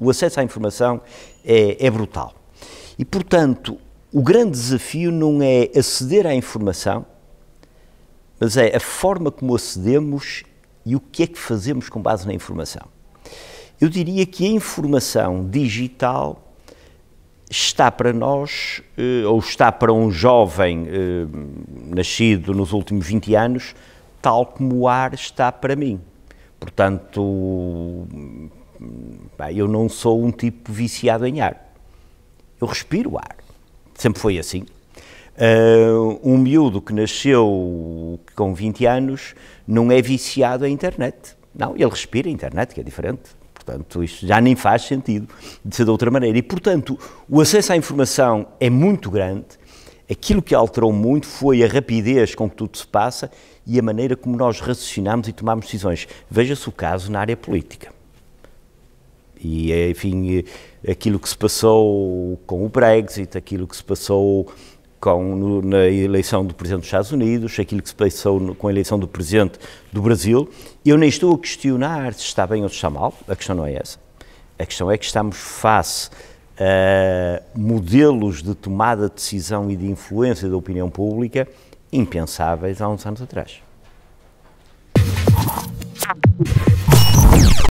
O acesso à informação é, é brutal. E, portanto, o grande desafio não é aceder à informação, mas é a forma como acedemos e o que é que fazemos com base na informação. Eu diria que a informação digital está para nós, eh, ou está para um jovem eh, nascido nos últimos 20 anos, tal como o ar está para mim. Portanto, eu não sou um tipo viciado em ar. Eu respiro ar. Sempre foi assim. Uh, um miúdo que nasceu com 20 anos não é viciado à internet. Não, ele respira a internet, que é diferente. Portanto, isto já nem faz sentido de ser de outra maneira. E, portanto, o acesso à informação é muito grande. Aquilo que alterou muito foi a rapidez com que tudo se passa e a maneira como nós raciocinamos e tomamos decisões. Veja-se o caso na área política. E, enfim, aquilo que se passou com o Brexit, aquilo que se passou com, no, na eleição do Presidente dos Estados Unidos, aquilo que se passou no, com a eleição do Presidente do Brasil, eu nem estou a questionar se está bem ou se está mal, a questão não é essa. A questão é que estamos face a modelos de tomada de decisão e de influência da opinião pública impensáveis há uns anos atrás.